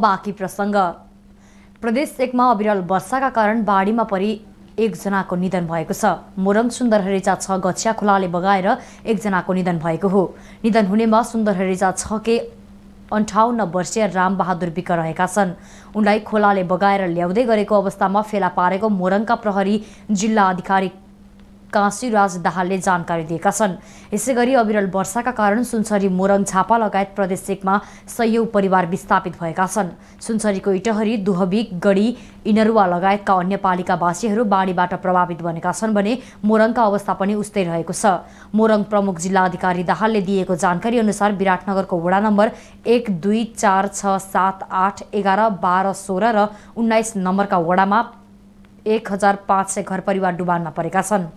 बाँकी प्रसङ्ग प्रदेश एकमा अविरल वर्षाका कारण बाढीमा परि एकजनाको निधन भएको छ मोरङ सुन्दर हरिजा छ गछिया खोलाले बगाएर एकजनाको निधन भएको हो निधन हुनेमा सुन्दर हरिचा छ के अन्ठाउन्न वर्षीय रामबहादुर विक रहेका छन् उनलाई खोलाले बगाएर ल्याउँदै गरेको अवस्थामा फेला पारेको मोरङका प्रहरी जिल्ला अधिकारी काशीराज दाहालले जानकारी दिएका छन् यसै गरी अविरल वर्षाका कारण सुनसरी मोरङ छापा लगायत प्रदेश एकमा सयौँ परिवार विस्थापित भएका छन् सुनसरीको इटहरी दुहबी गढी इनरुवा लगायतका अन्य पालिकावासीहरू बाढीबाट प्रभावित बनेका छन् भने मोरङका अवस्था पनि उस्तै रहेको छ मोरङ प्रमुख जिल्ला अधिकारी दाहालले दिएको जानकारी अनुसार विराटनगरको वडा नम्बर एक दुई चार छ सात आठ एघार बाह्र सोह्र र उन्नाइस नम्बरका वडामा एक हजार पाँच सय घर परिवार डुबानमा परेका छन्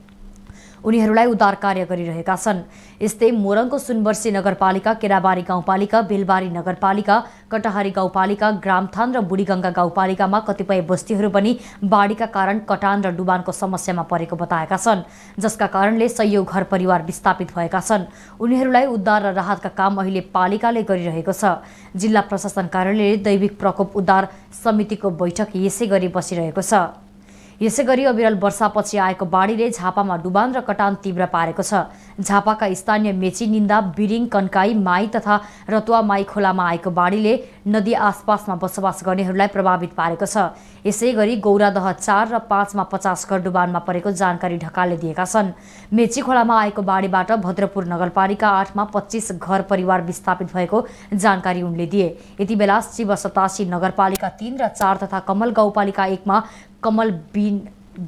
उनीहरूलाई उद्धार कार्य गरिरहेका छन् यस्तै मोरङको सुनवर्सी नगरपालिका केराबारी गाउँपालिका बेलबारी नगरपालिका कटहारी गाउँपालिका ग्रामथान र बुढीगङ्गा गाउँपालिकामा कतिपय बस्तीहरू पनि बाढीका कारण कटान र डुबानको समस्यामा परेको बताएका छन् जसका कारणले सयौ घर परिवार विस्थापित भएका छन् उनीहरूलाई उद्धार र राहतका काम अहिले पालिकाले गरिरहेको छ जिल्ला प्रशासन कार्यालयले दैविक प्रकोप उद्धार समितिको बैठक यसै गरी बसिरहेको छ यसै गरी अविरल वर्षापछि आएको बाढीले झापामा डुबान र कटान तीव्र पारेको छ झापाका स्थानीय मेची निन्दा बिरिङ कन्काई माई तथा रतुवा माई खोलामा आएको बाढीले नदी आसपासमा बसोबास गर्नेहरूलाई प्रभावित पारेको छ यसै गरी गौरादह चार र पाँचमा पचास घर डुबानमा परेको जानकारी ढकालले दिएका छन् मेची खोलामा आएको बाढीबाट भद्रपुर नगरपालिका आठमा पच्चिस घर परिवार विस्थापित भएको जानकारी उनले दिए यति बेला शिव सतासी नगरपालिका तीन र चार तथा कमल गाउँपालिका एकमा कमल बिन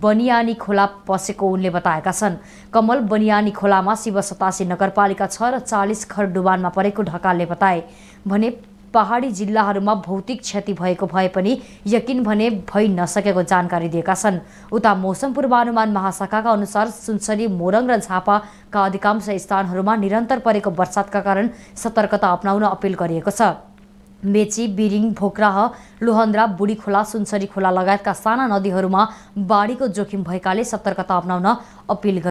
बनियानी खोला पसेको उनले बताएका छन् कमल बनियानी खोलामा शिव सतासी नगरपालिका छ र चालिस घर डुबानमा परेको ढकालले बताए भने पहाडी जिल्लाहरूमा भौतिक क्षति भएको भए पनि यकिन भने भइ नसकेको जानकारी दिएका छन् उता मौसम पूर्वानुमान महाशाखाका अनुसार सुनसरी मोरङ र झापाका अधिकांश स्थानहरूमा निरन्तर परेको वर्षातका कारण सतर्कता अप्नाउन अपिल गरिएको छ मेची बिरिङ भोक्राह लोहन्द्रा खोला सुनसरी खोला लगायतका साना नदीहरूमा बाढीको जोखिम भएकाले सतर्कता अप्नाउन अपिल